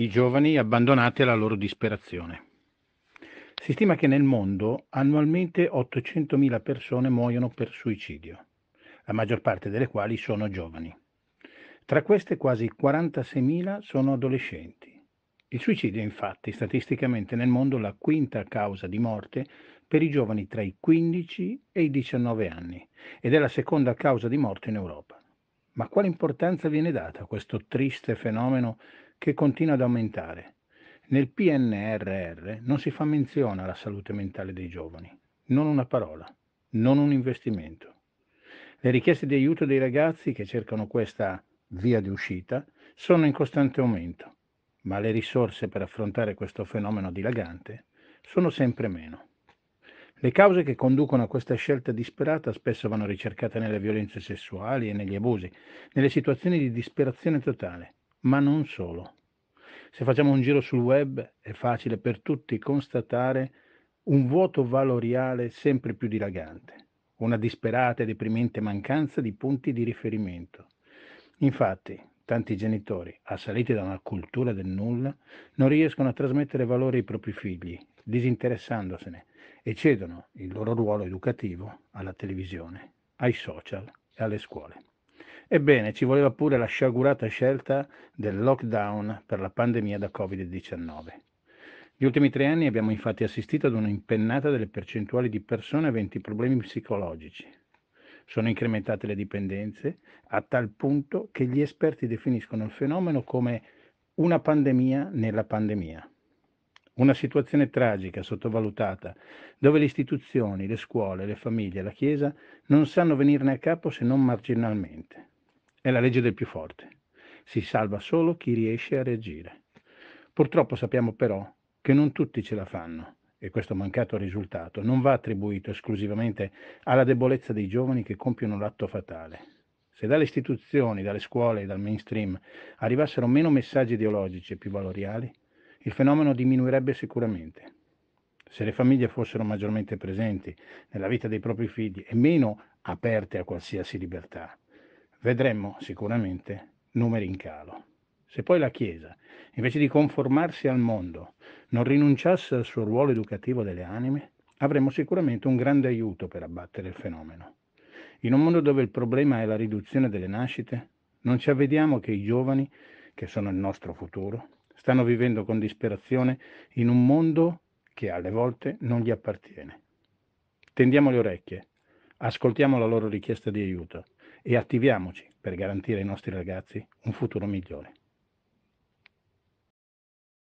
i giovani abbandonati alla loro disperazione. Si stima che nel mondo annualmente 800.000 persone muoiono per suicidio, la maggior parte delle quali sono giovani. Tra queste quasi 46.000 sono adolescenti. Il suicidio è infatti statisticamente nel mondo la quinta causa di morte per i giovani tra i 15 e i 19 anni ed è la seconda causa di morte in Europa. Ma quale importanza viene data a questo triste fenomeno che continua ad aumentare. Nel PNRR non si fa menzione alla salute mentale dei giovani, non una parola, non un investimento. Le richieste di aiuto dei ragazzi che cercano questa via di uscita sono in costante aumento, ma le risorse per affrontare questo fenomeno dilagante sono sempre meno. Le cause che conducono a questa scelta disperata spesso vanno ricercate nelle violenze sessuali e negli abusi, nelle situazioni di disperazione totale, ma non solo. Se facciamo un giro sul web è facile per tutti constatare un vuoto valoriale sempre più dilagante, una disperata e deprimente mancanza di punti di riferimento. Infatti, tanti genitori, assaliti da una cultura del nulla, non riescono a trasmettere valore ai propri figli, disinteressandosene, e cedono il loro ruolo educativo alla televisione, ai social e alle scuole. Ebbene, ci voleva pure la sciagurata scelta del lockdown per la pandemia da Covid-19. Gli ultimi tre anni abbiamo infatti assistito ad un'impennata delle percentuali di persone aventi problemi psicologici. Sono incrementate le dipendenze a tal punto che gli esperti definiscono il fenomeno come una pandemia nella pandemia. Una situazione tragica, sottovalutata, dove le istituzioni, le scuole, le famiglie, la Chiesa non sanno venirne a capo se non marginalmente. È la legge del più forte. Si salva solo chi riesce a reagire. Purtroppo sappiamo però che non tutti ce la fanno e questo mancato risultato non va attribuito esclusivamente alla debolezza dei giovani che compiono l'atto fatale. Se dalle istituzioni, dalle scuole e dal mainstream arrivassero meno messaggi ideologici e più valoriali, il fenomeno diminuirebbe sicuramente. Se le famiglie fossero maggiormente presenti nella vita dei propri figli e meno aperte a qualsiasi libertà, vedremmo sicuramente numeri in calo. Se poi la Chiesa, invece di conformarsi al mondo, non rinunciasse al suo ruolo educativo delle anime, avremmo sicuramente un grande aiuto per abbattere il fenomeno. In un mondo dove il problema è la riduzione delle nascite, non ci avvediamo che i giovani, che sono il nostro futuro, stanno vivendo con disperazione in un mondo che alle volte non gli appartiene. Tendiamo le orecchie, ascoltiamo la loro richiesta di aiuto e attiviamoci per garantire ai nostri ragazzi un futuro migliore.